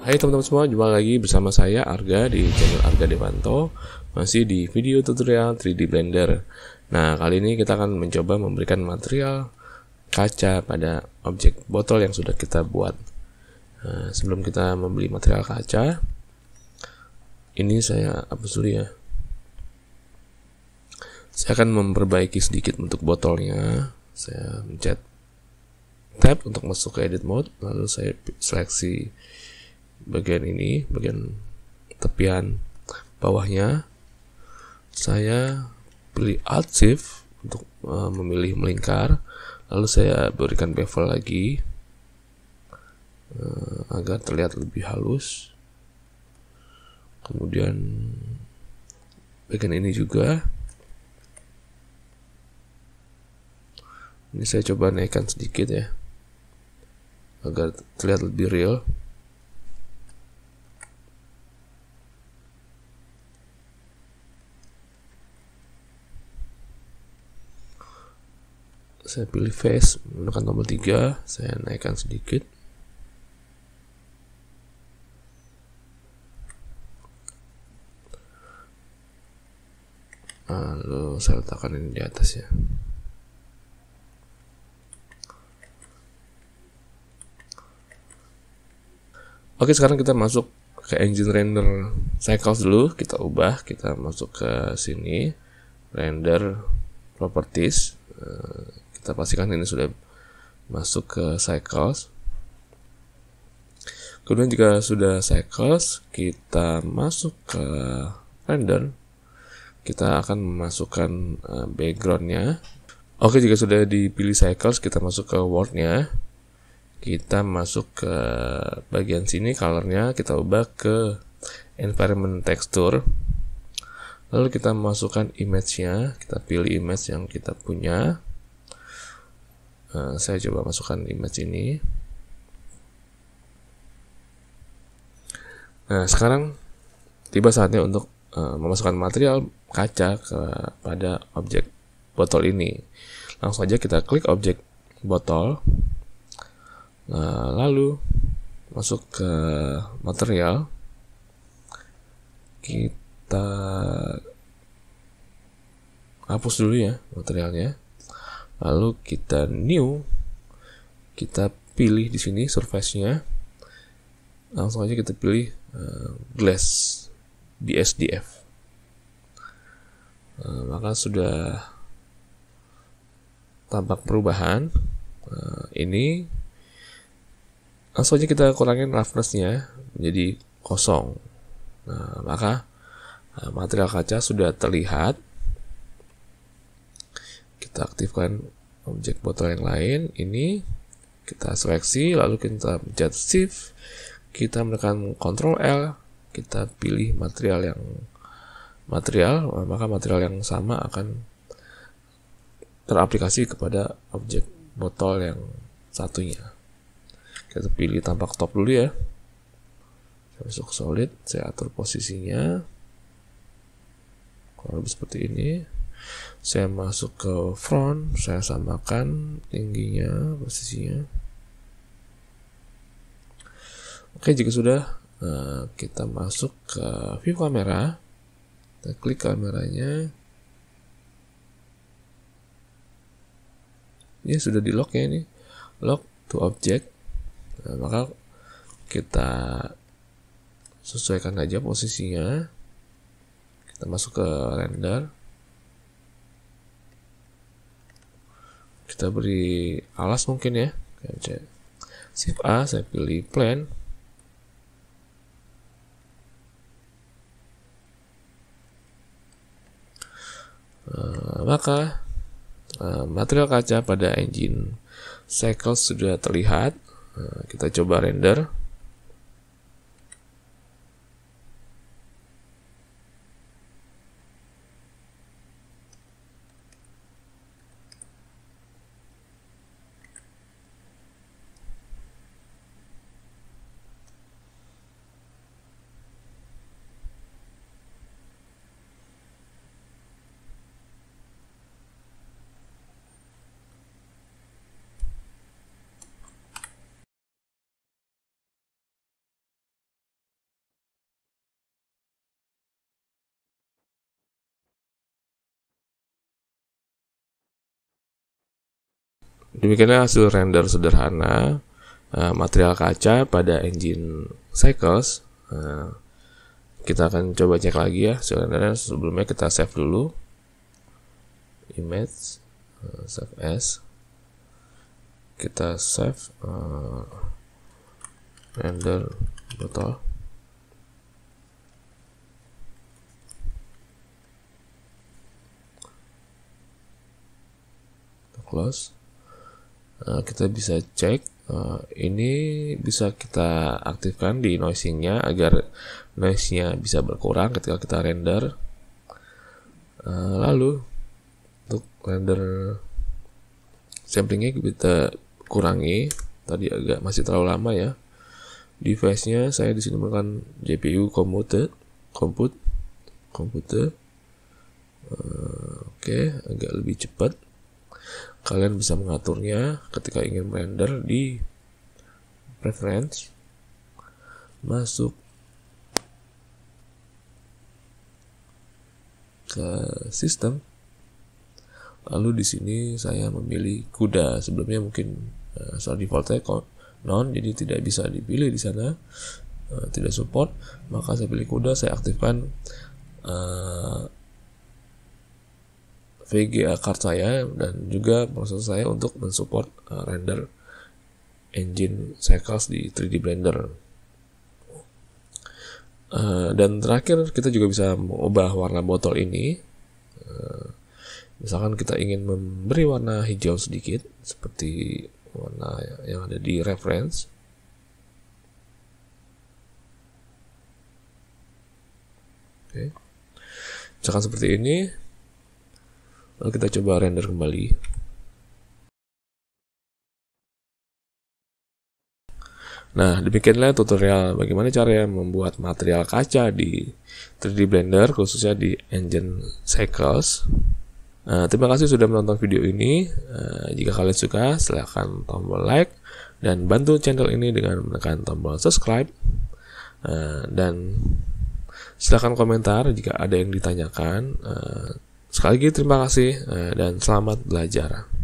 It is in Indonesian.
Hai teman-teman semua, jumpa lagi bersama saya Arga di channel Arga Devanto Masih di video tutorial 3D Blender Nah, kali ini kita akan mencoba memberikan material kaca pada objek botol yang sudah kita buat nah, Sebelum kita membeli material kaca Ini saya hapus dulu ya Saya akan memperbaiki sedikit untuk botolnya Saya mencet tab untuk masuk ke edit mode Lalu saya seleksi bagian ini, bagian tepian bawahnya saya pilih Alt Shift untuk uh, memilih melingkar, lalu saya berikan bevel lagi uh, agar terlihat lebih halus. Kemudian bagian ini juga. Ini saya coba naikkan sedikit ya agar terlihat lebih real. saya pilih face menggunakan tombol 3 saya naikkan sedikit lalu saya letakkan ini di atas ya Oke sekarang kita masuk ke engine render cycles dulu kita ubah kita masuk ke sini render properties eh, kita pastikan ini sudah masuk ke cycles kemudian jika sudah cycles kita masuk ke render kita akan memasukkan eh, backgroundnya oke jika sudah dipilih cycles kita masuk ke wordnya kita masuk ke bagian sini colornya kita ubah ke environment texture lalu kita masukkan image-nya kita pilih image yang kita punya Eh, saya coba masukkan image ini nah sekarang tiba saatnya untuk uh, memasukkan material kaca kepada objek botol ini langsung aja kita klik objek botol nah, lalu masuk ke material kita hapus dulu ya materialnya lalu kita new kita pilih di sini surface-nya langsung aja kita pilih uh, glass bsdf uh, eh, maka sudah tampak perubahan uh, ini langsung aja kita kurangin roughness-nya menjadi kosong nah maka material kaca sudah terlihat kita aktifkan objek botol yang lain ini kita seleksi lalu kita pencet shift kita menekan Ctrl L kita pilih material yang material maka material yang sama akan teraplikasi kepada objek botol yang satunya kita pilih tampak top dulu ya saya masuk solid saya atur posisinya kalau seperti ini saya masuk ke front saya samakan tingginya posisinya oke jika sudah eh, kita masuk ke view kamera kita klik kameranya ini sudah di lock ya ini lock to object nah, maka kita sesuaikan aja posisinya kita masuk ke render kita beri alas mungkin ya shift A saya pilih plan eh, maka eh, material kaca pada engine cycle sudah terlihat. Eh, kita coba render. Demikianlah hasil render sederhana uh, material kaca pada engine cycles. Uh, kita akan coba cek lagi ya hasil rendernya. Sebelumnya kita save dulu image uh, save as kita save uh, render betul close Eh, kita bisa cek eh, ini bisa kita aktifkan di noisingnya agar noise-nya bisa berkurang ketika kita render eh, lalu untuk render samplingnya kita kurangi tadi agak masih terlalu lama ya device-nya saya disini sini menggunakan GPU computer compute komputer uh, oke okay, agak lebih cepat kalian bisa mengaturnya ketika ingin render di preference masuk ke sistem lalu di sini saya memilih kuda sebelumnya mungkin uh, defaultnya non jadi tidak bisa dipilih di sana eh, tidak support maka saya pilih kuda saya aktifkan eh, VGA eh, card saya dan juga proses saya untuk mensupport uh, render engine cycles di 3D Blender. Uh, dan terakhir kita juga bisa mengubah warna botol ini. Uh, misalkan kita ingin memberi warna hijau sedikit seperti warna yang ada di reference. Oke. Okay. Misalkan seperti ini, Lalu oh, kita coba render kembali. Nah, demikianlah tutorial bagaimana cara membuat material kaca di 3D Blender, khususnya di engine Cycles. Nah, terima kasih sudah menonton video ini. Eh, jika kalian suka, silahkan tombol like dan bantu channel ini dengan menekan tombol subscribe. Eh, dan silahkan komentar jika ada yang ditanyakan. Sekali lagi terima kasih eh, dan selamat belajar.